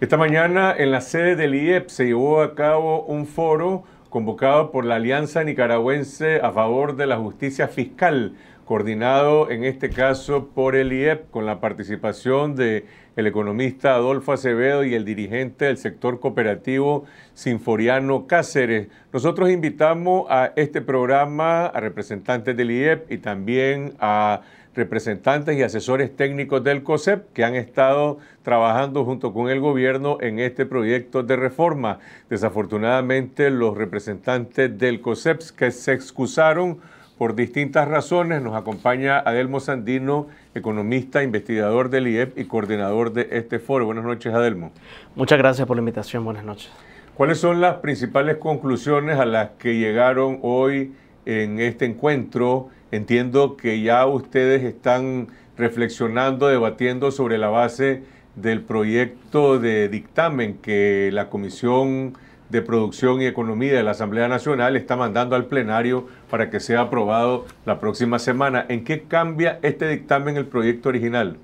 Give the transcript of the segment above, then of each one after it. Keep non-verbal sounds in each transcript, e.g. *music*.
Esta mañana en la sede del IEP se llevó a cabo un foro convocado por la Alianza Nicaragüense a favor de la justicia fiscal, coordinado en este caso por el IEP con la participación de el economista Adolfo Acevedo y el dirigente del sector cooperativo Sinforiano Cáceres. Nosotros invitamos a este programa a representantes del IEP y también a representantes y asesores técnicos del COSEP que han estado trabajando junto con el gobierno en este proyecto de reforma. Desafortunadamente, los representantes del COSEP que se excusaron por distintas razones. Nos acompaña Adelmo Sandino, economista, investigador del IEP y coordinador de este foro. Buenas noches, Adelmo. Muchas gracias por la invitación. Buenas noches. ¿Cuáles son las principales conclusiones a las que llegaron hoy en este encuentro? Entiendo que ya ustedes están reflexionando, debatiendo sobre la base del proyecto de dictamen que la Comisión de Producción y Economía de la Asamblea Nacional está mandando al plenario para que sea aprobado la próxima semana. ¿En qué cambia este dictamen el proyecto original?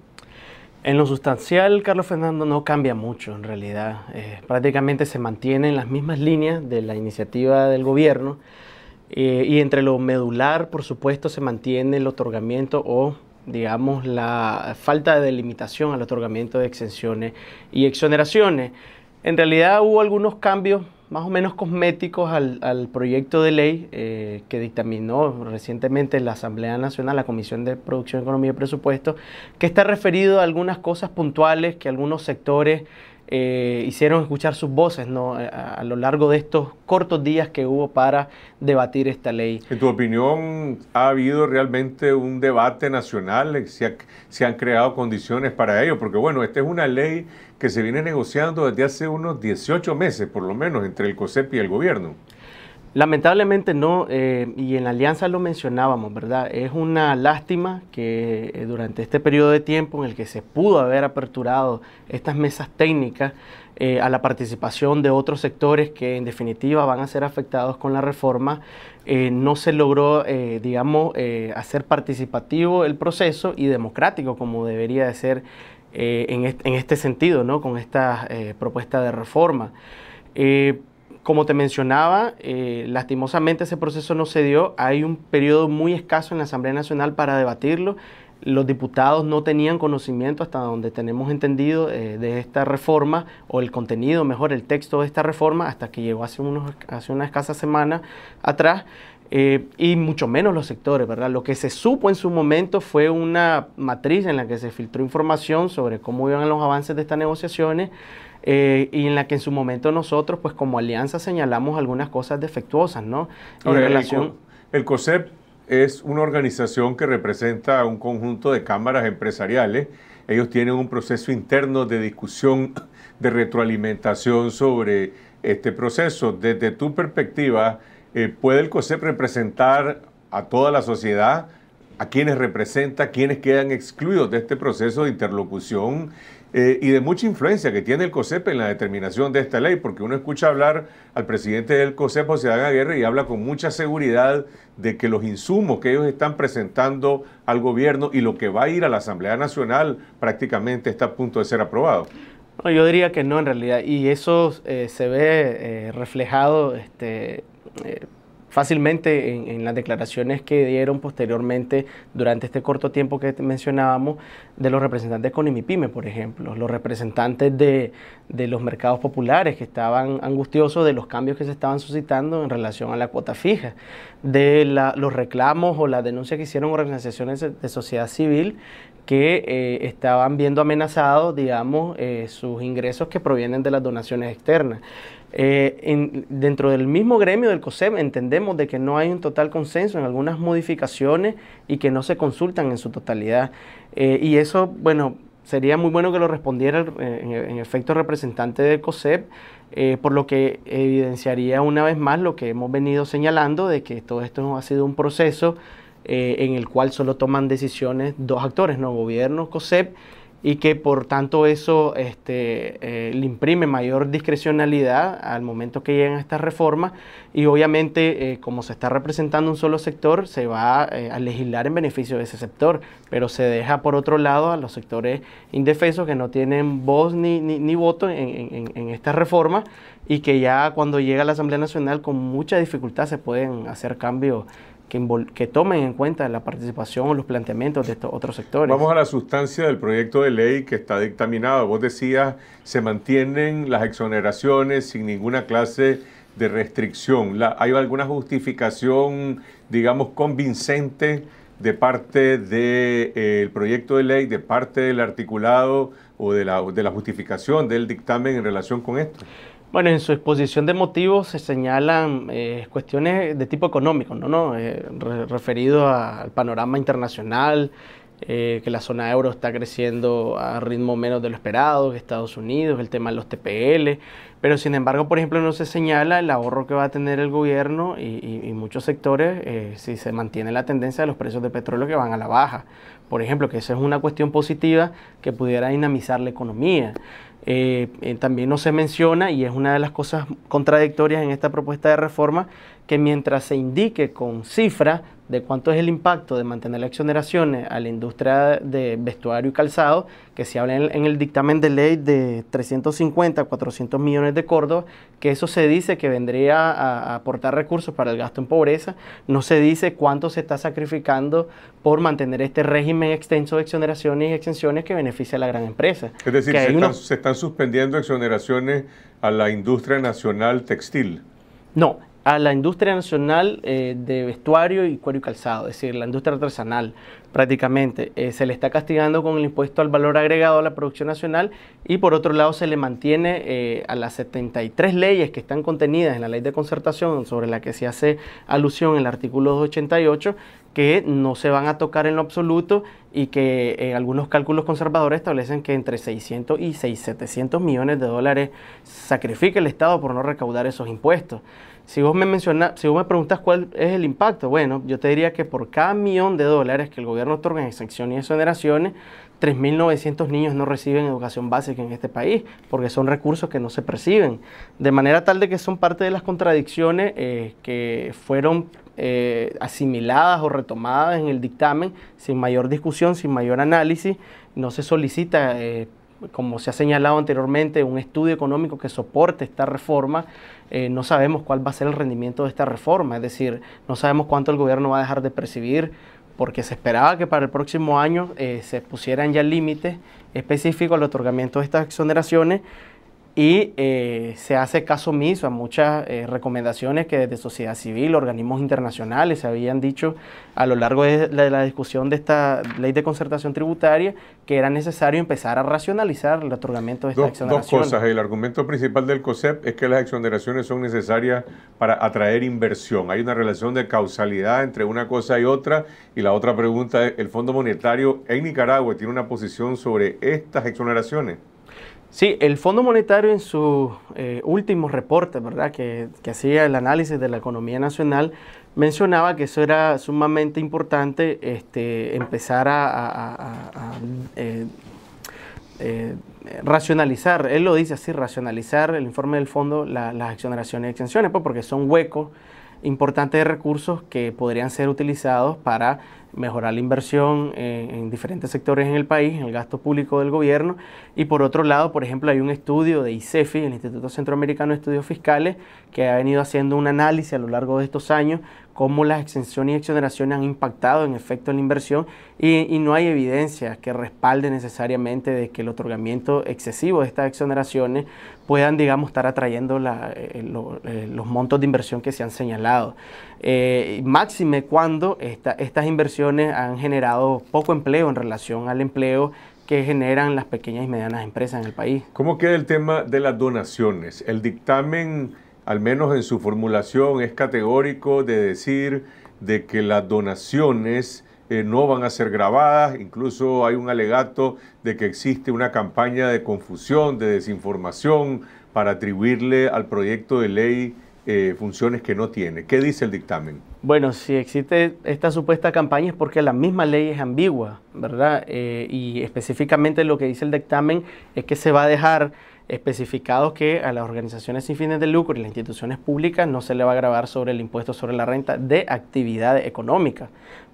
En lo sustancial, Carlos Fernando, no cambia mucho en realidad. Eh, prácticamente se mantienen las mismas líneas de la iniciativa del gobierno eh, y entre lo medular, por supuesto, se mantiene el otorgamiento o digamos, la falta de delimitación al otorgamiento de exenciones y exoneraciones. En realidad hubo algunos cambios más o menos cosméticos al, proyecto de ley eh, que dictaminó recientemente la Asamblea Nacional, la Comisión de Producción, Economía y Presupuesto, que está referido a algunas cosas puntuales que algunos sectores eh, hicieron escuchar sus voces ¿no? a, lo largo de estos cortos días que hubo para debatir esta ley. En tu opinión, ¿ha habido realmente un debate nacional? ¿Se, se han creado condiciones para ello? Porque bueno, esta es una ley que se viene negociando desde hace unos 18 meses, por lo menos, entre el COSEP y el gobierno. Lamentablemente no, eh, y en la alianza lo mencionábamos, ¿verdad? Es una lástima que eh, durante este periodo de tiempo en el que se pudo haber aperturado estas mesas técnicas eh, a la participación de otros sectores que en definitiva van a ser afectados con la reforma, no se logró, digamos, hacer participativo el proceso y democrático como debería de ser en, en, este sentido, ¿no? Con esta propuesta de reforma. Como te mencionaba, eh, lastimosamente ese proceso no se dio. Hay un periodo muy escaso en la Asamblea Nacional para debatirlo. Los diputados no tenían conocimiento, hasta donde tenemos entendido, eh, de esta reforma o el contenido, mejor el texto de esta reforma, hasta que llegó hace, unos, hace una escasa semana atrás. Eh, y mucho menos los sectores, ¿verdad? Lo que se supo en su momento fue una matriz en la que se filtró información sobre cómo iban los avances de estas negociaciones. Eh, y en la que en su momento nosotros, pues como alianza, señalamos algunas cosas defectuosas, ¿no? en relación... El COSEP es una organización que representa a un conjunto de cámaras empresariales. Ellos tienen un proceso interno de discusión, *laughs* de retroalimentación sobre este proceso. Desde tu perspectiva, eh, ¿puede el COSEP representar a toda la sociedad? ¿A quienes representa? ¿Quiénes quedan excluidos de este proceso de interlocución eh, y de mucha influencia que tiene el COSEP en la determinación de esta ley, porque uno escucha hablar al presidente del COSEP, José Adán Aguirre, y habla con mucha seguridad de que los insumos que ellos están presentando al gobierno y lo que va a ir a la Asamblea Nacional prácticamente está a punto de ser aprobado. yo diría que no en realidad, y eso eh, se ve eh, reflejado este, fácilmente en, las declaraciones que dieron posteriormente durante este corto tiempo que mencionábamos de los representantes con IMIPYME, por ejemplo, los representantes de, de los mercados populares que estaban angustiosos de los cambios que se estaban suscitando en relación a la cuota fija, de los reclamos o las denuncias que hicieron organizaciones de sociedad civil que eh, estaban viendo amenazados, digamos, eh, sus ingresos que provienen de las donaciones externas. Eh, dentro del mismo gremio del COSEP entendemos de que no hay un total consenso en algunas modificaciones y que no se consultan en su totalidad. y eso, bueno, sería muy bueno que lo respondiera en, en, efecto representante del COSEP, por lo que evidenciaría una vez más lo que hemos venido señalando, de que todo esto ha sido un proceso eh, en el cual solo toman decisiones dos actores, no gobierno, COSEP, y que por tanto eso este, eh, le imprime mayor discrecionalidad al momento que llegan a estas reformas y obviamente eh, como se está representando un solo sector se va a legislar en beneficio de ese sector, pero se deja por otro lado a los sectores indefensos que no tienen voz ni, ni, voto en, en, en y que ya cuando llega a la Asamblea Nacional con mucha dificultad se pueden hacer cambios que, tomen en cuenta la participación o los planteamientos de estos otros sectores. Vamos a la sustancia del proyecto de ley que está dictaminado. Vos decías, se mantienen las exoneraciones sin ninguna clase de restricción. ¿Hay alguna justificación, digamos, convincente de parte del de, eh, proyecto de ley, de parte del articulado o de la justificación del dictamen en relación con esto? Bueno, en su exposición de motivos se señalan eh, cuestiones de tipo económico, ¿no? ¿No? Eh, referido al panorama internacional, eh, que la zona euro está creciendo a ritmo menos de lo esperado, que Estados Unidos, el tema de los TPL, pero sin embargo, por ejemplo, no se señala el ahorro que va a tener el gobierno y, y muchos sectores si se mantiene la tendencia de los precios de petróleo que van a la baja. Por ejemplo, que esa es una cuestión positiva que pudiera dinamizar la economía. Eh, eh, también no se menciona y es una de las cosas contradictorias en esta propuesta de reforma que mientras se indique con cifras de cuánto es el impacto de mantener las exoneraciones a la industria de vestuario y calzado, que se habla en el dictamen de ley de 350 400 millones de córdobas, que eso se dice que vendría a aportar recursos para el gasto en pobreza, no se dice cuánto se está sacrificando por mantener este régimen extenso de exoneraciones y exenciones que beneficia a la gran empresa. Es decir, se se están suspendiendo exoneraciones a la industria nacional textil. No, a la industria nacional eh, de vestuario y cuero y calzado, es decir, la industria artesanal prácticamente. Eh, se le está castigando con el impuesto al valor agregado a la producción nacional y por otro lado se le mantiene eh, a las 73 leyes que están contenidas en la ley de concertación sobre la que se hace alusión en el artículo 288 que no se van a tocar en lo absoluto y que algunos cálculos conservadores establecen que entre 600 y 6700 700 millones de dólares sacrifica el Estado por no recaudar esos impuestos. Si vos me menciona, si vos me preguntas cuál es el impacto, bueno, yo te diría que por cada millón de dólares que el gobierno otorga en exenciones y exoneraciones, 3.900 niños no reciben educación básica en este país, porque son recursos que no se perciben. De manera tal de que son parte de las contradicciones eh, que fueron eh, asimiladas o retomadas en el dictamen, sin mayor discusión, sin mayor análisis, no se solicita... Eh, como se ha señalado anteriormente, un estudio económico que soporte esta reforma, eh, no sabemos cuál va a ser el rendimiento de esta reforma, es decir, no sabemos cuánto el gobierno va a dejar de percibir, porque se esperaba que para el próximo año eh, se pusieran ya límites específicos al otorgamiento de estas exoneraciones y eh, se hace caso omiso a muchas eh, recomendaciones que desde sociedad civil, organismos internacionales se habían dicho a lo largo de la, discusión de esta ley de concertación tributaria que era necesario empezar a racionalizar el otorgamiento de estas exoneraciones. Dos cosas. El argumento principal del COSEP es que las exoneraciones son necesarias para atraer inversión. Hay una relación de causalidad entre una cosa y otra. Y la otra pregunta es, ¿el Fondo Monetario en Nicaragua tiene una posición sobre estas exoneraciones? Sí, el Fondo Monetario en su eh, último reporte, ¿verdad? Que, hacía el análisis de la economía nacional, mencionaba que eso era sumamente importante este, empezar a, eh, eh, racionalizar, él lo dice así, racionalizar el informe del fondo, las exoneraciones y exenciones, pues porque son huecos importantes de recursos que podrían ser utilizados para mejorar la inversión en, diferentes sectores en el país, en el gasto público del gobierno. Y por otro lado, por ejemplo, hay un estudio de ICEFI, el Instituto Centroamericano de Estudios Fiscales, que ha venido haciendo un análisis a lo largo de estos años cómo las exenciones y exoneraciones han impactado en efecto en la inversión y, no hay evidencia que respalde necesariamente de que el otorgamiento excesivo de estas exoneraciones puedan, digamos, estar atrayendo eh, eh, los montos de inversión que se han señalado. Eh, máxime cuando estas inversiones han generado poco empleo en relación al empleo que generan las pequeñas y medianas empresas en el país. ¿Cómo queda el tema de las donaciones? El dictamen al menos en su formulación, es categórico de decir de que las donaciones eh, no van a ser grabadas, incluso hay un alegato de que existe una campaña de confusión, de desinformación, para atribuirle al proyecto de ley eh, funciones que no tiene. ¿Qué dice el dictamen? Bueno, si existe esta supuesta campaña es porque la misma ley es ambigua, ¿verdad? Eh, y específicamente lo que dice el dictamen es que se va a dejar especificado que a las organizaciones sin fines de lucro y las instituciones públicas no se le va a grabar sobre el impuesto sobre la renta de actividad económica.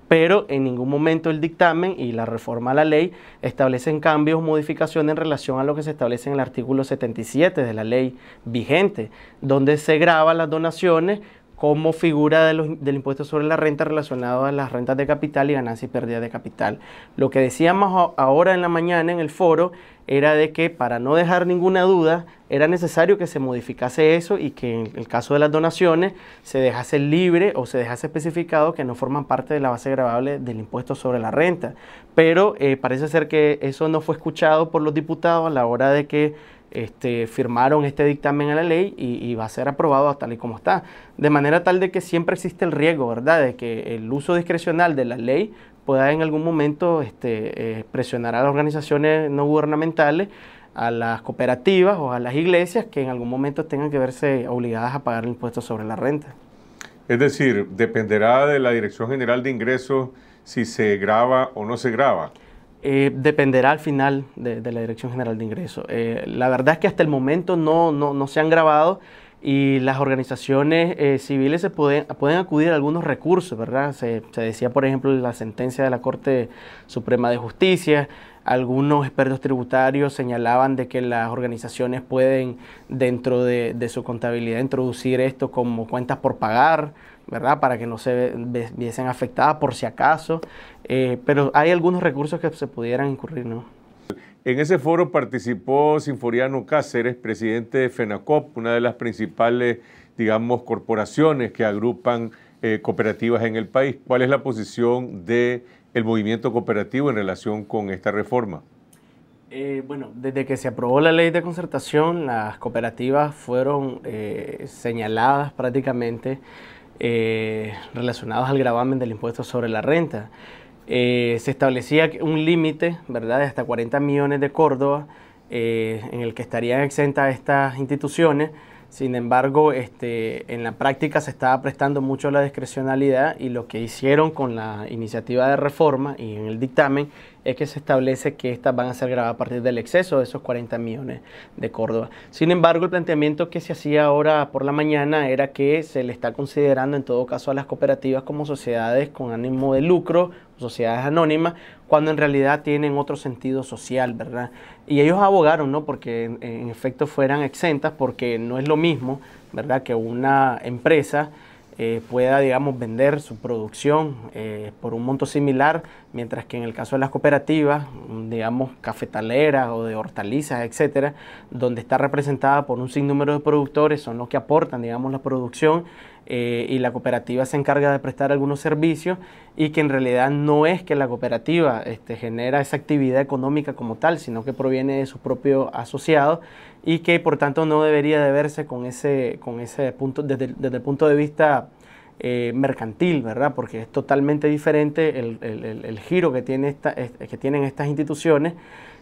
Pero en ningún momento el dictamen y la reforma a la ley establecen cambios o modificaciones en relación a lo que se establece en el artículo 77 de la ley vigente, donde se graban las donaciones como figura del impuesto sobre la renta relacionado a las rentas de capital y ganancia y pérdida de capital. Lo que decíamos ahora en la mañana en el foro era de que para no dejar ninguna duda era necesario que se modificase eso y que en el caso de las donaciones se dejase libre o se dejase especificado que no forman parte de la base gravable del impuesto sobre la renta. Pero eh, parece ser que eso no fue escuchado por los diputados a la hora de que este, firmaron este dictamen a la ley y, va a ser aprobado tal y como está. De manera tal de que siempre existe el riesgo, ¿verdad?, de que el uso discrecional de la ley pueda en algún momento este, eh, presionar a las organizaciones no gubernamentales, a las cooperativas o a las iglesias que en algún momento tengan que verse obligadas a pagar impuestos sobre la renta. Es decir, dependerá de la Dirección General de Ingresos si se graba o no se graba. Eh, dependerá al final de, la Dirección General de Ingresos. Eh, la verdad es que hasta el momento no, se han grabado y las organizaciones eh, civiles se pueden, pueden acudir a algunos recursos, ¿verdad? Se, decía, por ejemplo, la sentencia de la Corte Suprema de Justicia. Algunos expertos tributarios señalaban de que las organizaciones pueden, dentro de su contabilidad, introducir esto como cuentas por pagar para que no se viesen afectadas por si acaso. Eh, pero hay algunos recursos que se pudieran incurrir, ¿no? En ese foro participó Sinforiano Cáceres, presidente de FENACOP, una de las principales, digamos, corporaciones que agrupan eh, cooperativas en el país. ¿Cuál es la posición del movimiento cooperativo en relación con esta reforma? Eh, bueno, desde que se aprobó la ley de concertación, las cooperativas fueron señaladas prácticamente eh, relacionados al gravamen del impuesto sobre la renta. Eh, se establecía un límite, ¿verdad?, de hasta 40 millones de Córdoba eh, en el que estarían exentas estas instituciones. Sin embargo, este, en la práctica se estaba prestando mucho la discrecionalidad y lo que hicieron con la iniciativa de reforma y en el dictamen es que se establece que estas van a ser grabadas a partir del exceso de esos 40 millones de Córdoba. Sin embargo, el planteamiento que se hacía ahora por la mañana era que se le está considerando en todo caso a las cooperativas como sociedades con ánimo de lucro, sociedades anónimas, cuando en realidad tienen otro sentido social, ¿verdad? Y ellos abogaron, ¿no? Porque en, efecto fueran exentas, porque no es lo mismo, ¿verdad? Que una empresa eh, pueda, digamos, vender su producción eh, por un monto similar, mientras que en el caso de las cooperativas, digamos, cafetaleras o de hortalizas, etcétera, donde está representada por un sinnúmero de productores, son los que aportan, digamos, la producción eh, y la cooperativa se encarga de prestar algunos servicios y que en realidad no es que la cooperativa este, genera esa actividad económica como tal, sino que proviene de sus propios asociados y que por tanto no debería de verse con ese, con ese punto, desde, el punto de vista eh, mercantil, ¿verdad? Porque es totalmente diferente el, giro que, tiene que tienen estas instituciones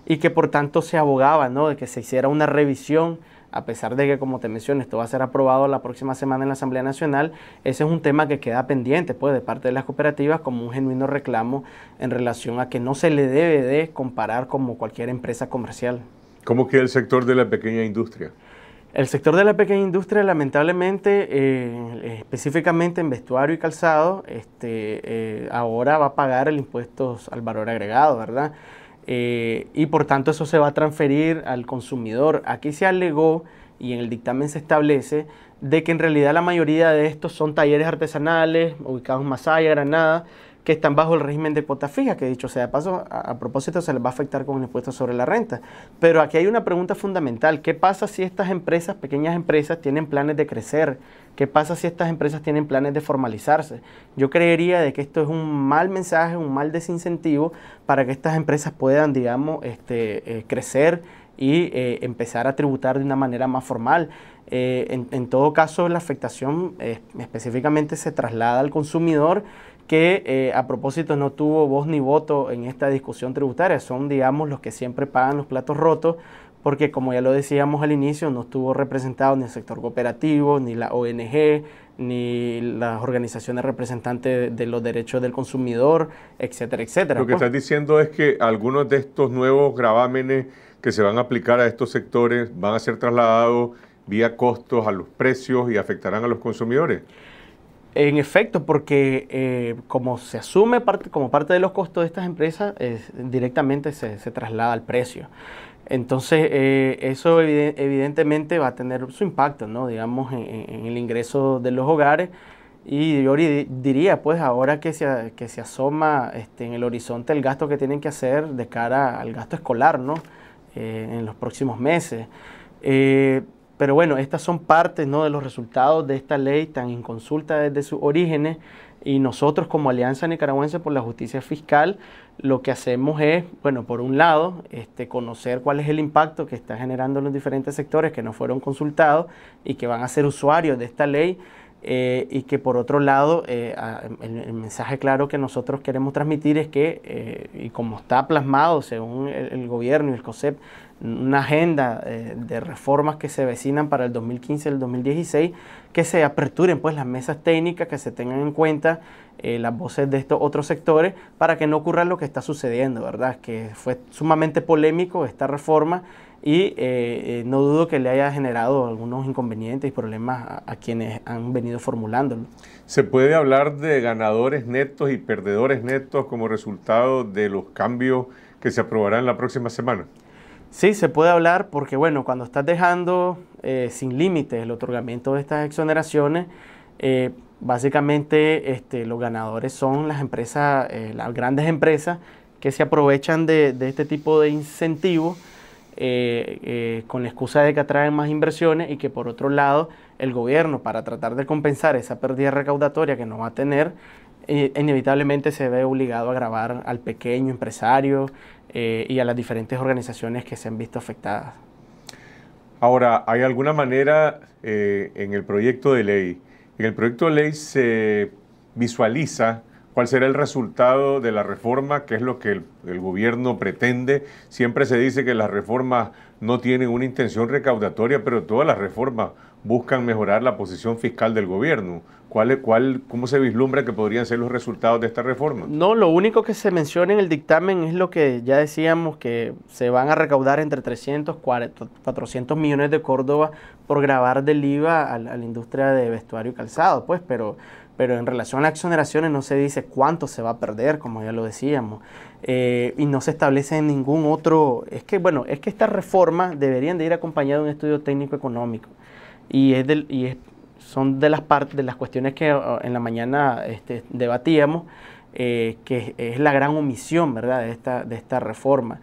y que por tanto se abogaba, ¿no? De que se hiciera una revisión, a pesar de que, como te mencioné, esto va a ser aprobado la próxima semana en la Asamblea Nacional, ese es un tema que queda pendiente, pues, de parte de las cooperativas como un genuino reclamo en relación a que no se le debe de comparar como cualquier empresa comercial. ¿Cómo queda el sector de la pequeña industria? El sector de la pequeña industria, lamentablemente, eh, específicamente en vestuario y calzado, este, eh, ahora va a pagar el impuesto al valor agregado, ¿verdad? Eh, y por tanto eso se va a transferir al consumidor. Aquí se alegó y en el dictamen se establece de que en realidad la mayoría de estos son talleres artesanales ubicados en Masaya, Granada, que están bajo el régimen de cuota fija, que dicho sea de paso, a, propósito se les va a afectar con el impuesto sobre la renta. Pero aquí hay una pregunta fundamental, ¿qué pasa si estas empresas, pequeñas empresas, tienen planes de crecer? ¿Qué pasa si estas empresas tienen planes de formalizarse? Yo creería de que esto es un mal mensaje, un mal desincentivo para que estas empresas puedan, digamos, este, eh, crecer y eh, empezar a tributar de una manera más formal. Eh, en, todo caso, la afectación específicamente se traslada al consumidor que eh, a propósito no tuvo voz ni voto en esta discusión tributaria. Son, digamos, los que siempre pagan los platos rotos, porque como ya lo decíamos al inicio, no estuvo representado ni el sector cooperativo, ni la ONG, ni las organizaciones representantes de los derechos del consumidor, etcétera, etcétera. Lo que pues estás diciendo es que algunos de estos nuevos gravámenes que se van a aplicar a estos sectores van a ser trasladados vía costos a los precios y afectarán a los consumidores. En efecto, porque eh, como se asume parte, como parte de los costos de estas empresas, directamente se, traslada al precio. Entonces, eh, eso evidentemente va a tener su impacto, ¿no? digamos, en, el ingreso de los hogares. Y yo diría, pues ahora que se, que se asoma este, en el horizonte el gasto que tienen que hacer de cara al gasto escolar, ¿no? Eh, en los próximos meses. Pero bueno, estas son partes ¿no? de los resultados de esta ley tan consulta desde sus orígenes y nosotros como Alianza Nicaragüense por la Justicia Fiscal lo que hacemos es, bueno, por un lado, este, conocer cuál es el impacto que está generando en los diferentes sectores que no fueron consultados y que van a ser usuarios de esta ley eh, y que por otro lado eh, el, mensaje claro que nosotros queremos transmitir es que, eh, y como está plasmado según el, gobierno y el COSEP, una agenda de reformas que se vecinan para el 2015 y el 2016, que se aperturen pues, las mesas técnicas, que se tengan en cuenta las voces de estos otros sectores para que no ocurra lo que está sucediendo, Que fue sumamente polémico esta reforma y eh, eh, no dudo que le haya generado algunos inconvenientes y problemas a, quienes han venido formulándolo. ¿Se puede hablar de ganadores netos y perdedores netos como resultado de los cambios que se aprobarán la próxima semana? Sí, se puede hablar porque, bueno, cuando estás dejando eh, sin límites el otorgamiento de estas exoneraciones, básicamente este, los ganadores son las empresas, las grandes empresas que se aprovechan de este tipo de incentivos eh, eh, con la excusa de que atraen más inversiones y que por otro lado el gobierno para tratar de compensar esa pérdida recaudatoria que no va a tener, eh, inevitablemente se ve obligado a grabar al pequeño empresario y a las diferentes organizaciones que se han visto afectadas. Ahora, ¿hay alguna manera en el proyecto de ley? En el proyecto de ley se visualiza cuál será el resultado de la reforma, qué es lo que el, el, gobierno pretende. Siempre se dice que las reformas no tienen una intención recaudatoria, pero todas las reformas buscan mejorar la posición fiscal del gobierno. ¿Cuál, cuál, ¿Cómo se vislumbra que podrían ser los resultados de esta reforma? No, lo único que se menciona en el dictamen es lo que ya decíamos, que se van a recaudar entre 300 400 millones de Córdoba por grabar del IVA a la, industria de vestuario y calzado, pues, pero, pero en relación a las exoneraciones no se dice cuánto se va a perder, como ya lo decíamos, eh, y no se establece en ningún otro... Es que, bueno, es que esta reforma deberían de ir acompañada de un estudio técnico económico, y es, del, y es son de las partes, de las cuestiones que eh, en la mañana este, debatíamos, eh, que es la gran omisión, ¿verdad?, de esta, de esta reforma.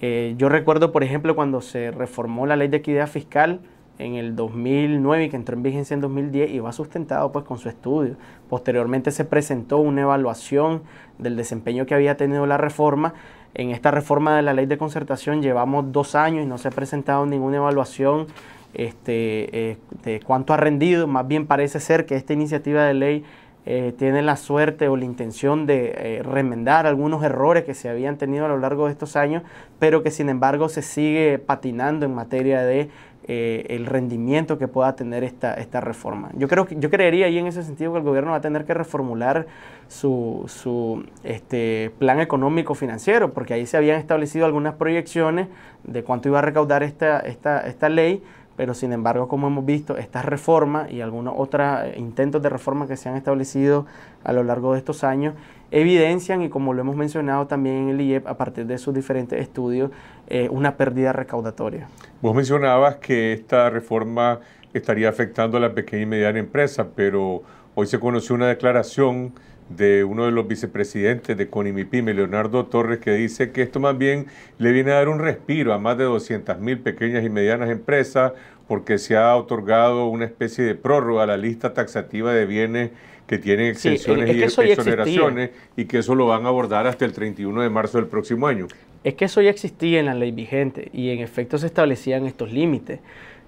Eh, yo recuerdo, por ejemplo, cuando se reformó la ley de equidad fiscal en el 2009 y que entró en vigencia en 2010 y va sustentado pues con su estudio. Posteriormente se presentó una evaluación del desempeño que había tenido la reforma. En esta reforma de la ley de concertación llevamos dos años y no se ha presentado ninguna evaluación este, eh, de cuánto ha rendido. Más bien parece ser que esta iniciativa de ley eh, tiene la suerte o la intención de eh, remendar algunos errores que se habían tenido a lo largo de estos años, pero que sin embargo se sigue patinando en materia de el rendimiento que pueda tener esta, reforma. Yo creo que yo creería ahí en ese sentido que el gobierno va a tener que reformular su, su este, plan económico financiero, porque ahí se habían establecido algunas proyecciones de cuánto iba a recaudar esta ley pero sin embargo, como hemos visto, esta reforma y algunos otros eh, intentos de reforma que se han establecido a lo largo de estos años evidencian, y como lo hemos mencionado también en el IEP, a partir de sus diferentes estudios, eh, una pérdida recaudatoria. Vos mencionabas que esta reforma estaría afectando a la pequeña y mediana empresa, pero hoy se conoció una declaración de uno de los vicepresidentes de Conimipime, Leonardo Torres, que dice que esto más bien le viene a dar un respiro a más de 200.000 mil pequeñas y medianas empresas porque se ha otorgado una especie de prórroga a la lista taxativa de bienes que tienen exenciones y exoneraciones y que eso lo van a abordar hasta el 31 de marzo del próximo año. Es que eso ya existía en la ley vigente y en efecto se establecían estos límites,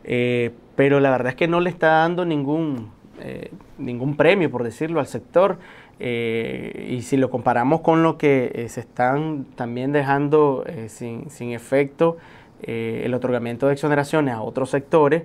eh, pero la verdad es que no le está dando ningún, eh, ningún premio, por decirlo, al sector. Eh, y si lo comparamos con lo que eh, se están también dejando eh, sin, efecto el otorgamiento de exoneraciones a otros sectores,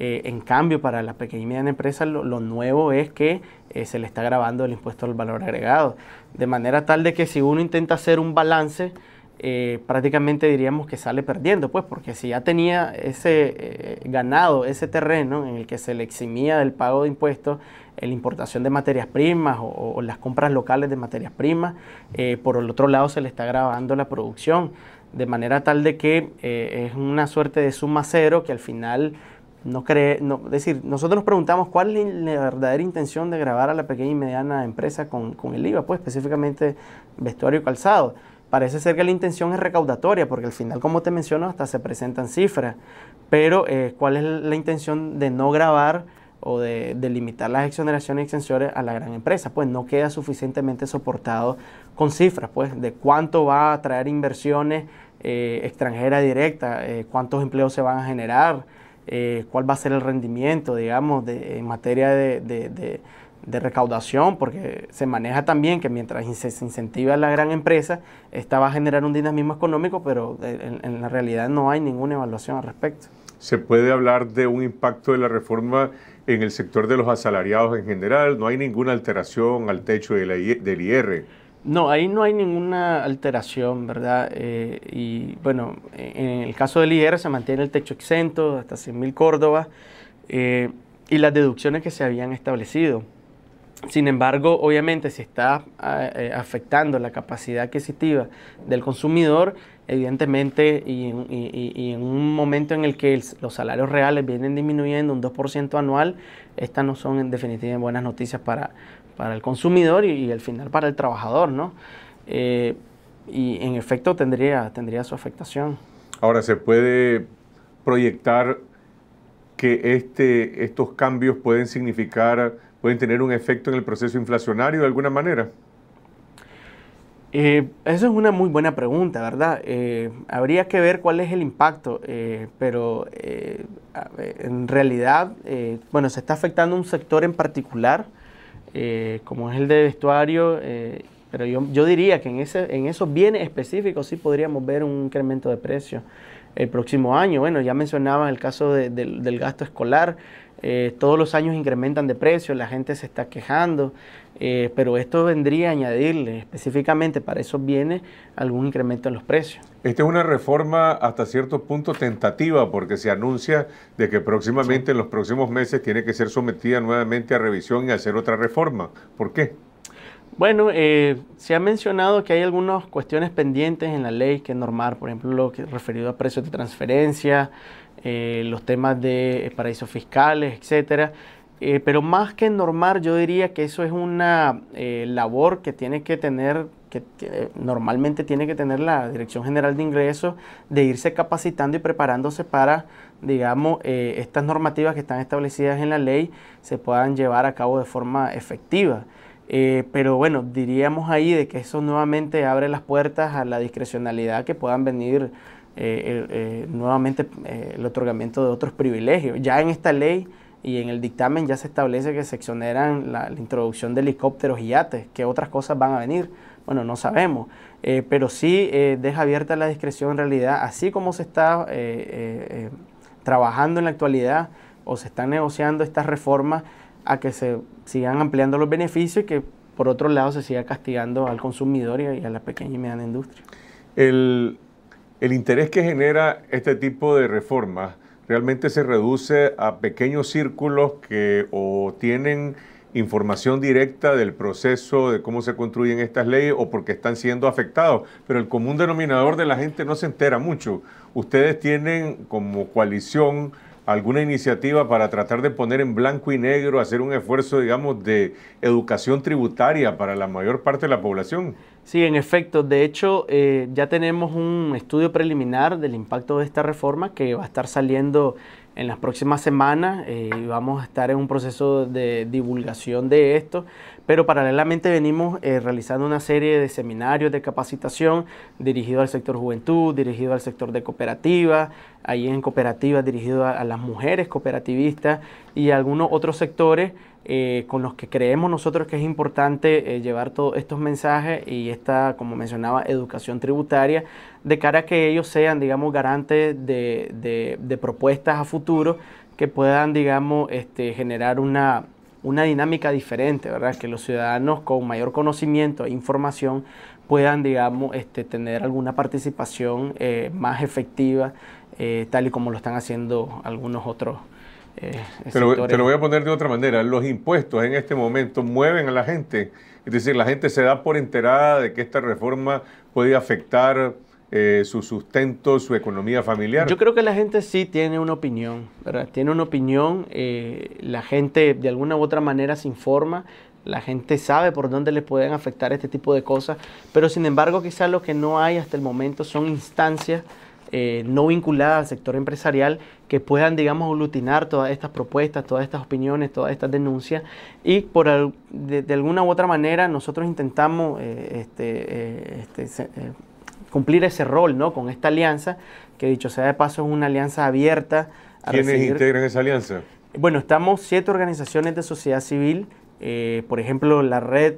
en cambio para las pequeñas y medianas empresas lo, nuevo es que se le está grabando el impuesto al valor agregado. De manera tal de que si uno intenta hacer un balance, eh, prácticamente diríamos que sale perdiendo, pues, porque si ya tenía ese eh, ganado, ese terreno en el que se le eximía del pago de impuestos, la importación de materias primas o, las compras locales de materias primas, eh, por el otro lado se le está grabando la producción, de manera tal de que es una suerte de suma cero que al final no cree, no, es decir, nosotros nos preguntamos cuál es la verdadera intención de grabar a la pequeña y mediana empresa con, con el IVA, pues específicamente vestuario y calzado Parece ser que la intención es recaudatoria, porque al final, como te menciono, hasta se presentan cifras. Pero, eh, ¿cuál es la intención de no grabar o de, limitar las exoneraciones y exenciones a la gran empresa? Pues no queda suficientemente soportado con cifras, pues, de cuánto va a traer inversiones eh, extranjeras directas, eh, cuántos empleos se van a generar, cuál va a ser el rendimiento, digamos, en materia de de recaudación, porque se maneja también que mientras se incentiva a la gran empresa, esta va a generar un dinamismo económico, pero eh, en, la realidad no hay ninguna evaluación al respecto. ¿Se puede hablar de un impacto de la reforma en el sector de los asalariados en general? ¿No hay ninguna alteración al techo del IR? No, ahí no hay ninguna alteración, ¿verdad? Eh, y bueno, en el caso del IR se mantiene el techo exento hasta 100.000 Córdobas eh, y las deducciones que se habían establecido. Sin embargo, obviamente, si está ah, eh, afectando la capacidad adquisitiva del consumidor, evidentemente, y, en un momento en el que los salarios reales vienen disminuyendo un 2% anual, estas no son en definitiva buenas noticias para, el consumidor y, al final para el trabajador, ¿no? Eh, y en efecto tendría, tendría su afectación. Ahora, ¿se puede proyectar que este, estos cambios pueden significar pueden tener un efecto en el proceso inflacionario de alguna manera? Esa eh, eso es una muy buena pregunta, ¿verdad? Eh, habría que ver cuál es el impacto, eh, pero en realidad, bueno, se está afectando un sector en particular, como es el de vestuario, pero yo, yo, diría que en, ese, en esos bienes específicos sí podríamos ver un incremento de precio el próximo año. Bueno, ya mencionabas el caso del gasto escolar. Eh, todos los años incrementan de precio, la gente se está quejando, eh, pero esto vendría a añadirle específicamente para eso viene algún incremento en los precios. Esta es una reforma hasta cierto punto tentativa porque se anuncia de que próximamente, en los próximos meses, tiene que ser sometida nuevamente a revisión y hacer otra reforma. ¿Por qué? Bueno, eh, se ha mencionado que hay algunas cuestiones pendientes en la ley que normal, por ejemplo, lo referido a precios de transferencia, eh, los temas de eh, paraísos fiscales, etcétera. Eh, pero más que normal yo diría que eso es una labor que tiene que tener, que, normalmente tiene que tener la Dirección General de Ingresos, de irse capacitando y preparándose para, digamos, estas normativas que están establecidas en la ley se puedan llevar a cabo de forma efectiva. pero bueno, diríamos ahí de que eso nuevamente abre las puertas a la discrecionalidad que puedan venir eh, eh, nuevamente eh, el otorgamiento de otros privilegios. Ya en esta ley y en el dictamen ya se establece que se la, introducción de helicópteros y yates, que otras cosas van a venir. Bueno, no sabemos, pero sí deja abierta la discreción en realidad, así como se está trabajando en la actualidad o se están negociando estas reformas a que se sigan ampliando los beneficios y que por otro lado se siga castigando al consumidor y a la pequeña y mediana industria. El, el interés que genera este tipo de reformas realmente se reduce a pequeños círculos que o tienen información directa del proceso de cómo se construyen estas leyes o porque están siendo afectados, pero el común denominador de la gente no se entera mucho. Ustedes tienen como coalición alguna iniciativa para tratar de poner en blanco y negro, hacer un esfuerzo, digamos, de educación tributaria para la mayor parte de la población. Sí, en efecto. De hecho, eh, ya tenemos un estudio preliminar del impacto de esta reforma que va a estar saliendo en las próximas semanas eh, y vamos a estar en un proceso de divulgación de esto, pero paralelamente venimos eh, realizando una serie de seminarios de capacitación dirigido al sector juventud, dirigido al sector de cooperativas, ahí en cooperativas dirigido a, las mujeres cooperativistas y algunos otros sectores eh, con los que creemos nosotros que es importante eh, llevar todos estos mensajes y esta, como mencionaba, educación tributaria, de cara a que ellos sean, digamos, garantes de, propuestas a futuro que puedan, digamos, este, generar una, dinámica diferente, ¿verdad? Que los ciudadanos con mayor conocimiento e información puedan, digamos, este, tener alguna participación eh, más efectiva, tal y como lo están haciendo algunos otros pero eh, te lo voy a poner de otra manera. Los impuestos en este momento mueven a la gente. Es decir, la gente se da por enterada de que esta reforma puede afectar eh, su sustento, su economía familiar. Yo creo que la gente sí tiene una opinión, ¿verdad? Tiene una opinión, eh, la gente de alguna u otra manera se informa, la gente sabe por dónde le pueden afectar este tipo de cosas, pero sin embargo quizás lo que no hay hasta el momento son instancias eh, no vinculada al sector empresarial que puedan, digamos, aglutinar todas estas propuestas, todas estas opiniones, todas estas denuncias y por de, alguna u otra manera nosotros intentamos eh, este, eh, este, cumplir ese rol ¿no? con esta alianza, que dicho sea de paso es una alianza abierta. ¿Quiénes integran esa alianza? Bueno, estamos siete organizaciones de sociedad civil, por ejemplo, la Red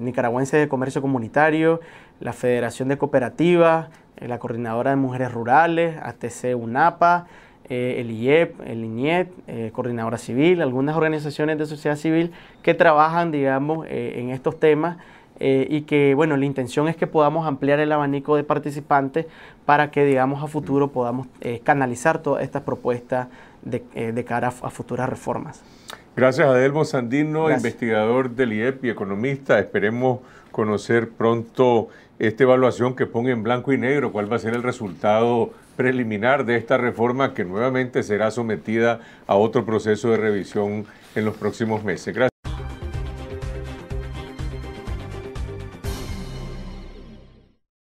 Nicaragüense de Comercio Comunitario, la Federación de Cooperativas, eh, la Coordinadora de Mujeres Rurales, ATC UNAPA, eh, el IEP, el INIET, eh, Coordinadora Civil, algunas organizaciones de sociedad civil que trabajan, digamos, en estos temas y que, bueno, la intención es que podamos ampliar el abanico de participantes para que, digamos, a futuro podamos canalizar todas estas propuestas de, cara a, futuras reformas. Gracias, Adelmo Sandino, investigador del IEP y economista. Esperemos conocer pronto esta evaluación que ponga en blanco y negro cuál va a ser el resultado preliminar de esta reforma que nuevamente será sometida a otro proceso de revisión en los próximos meses. Gracias.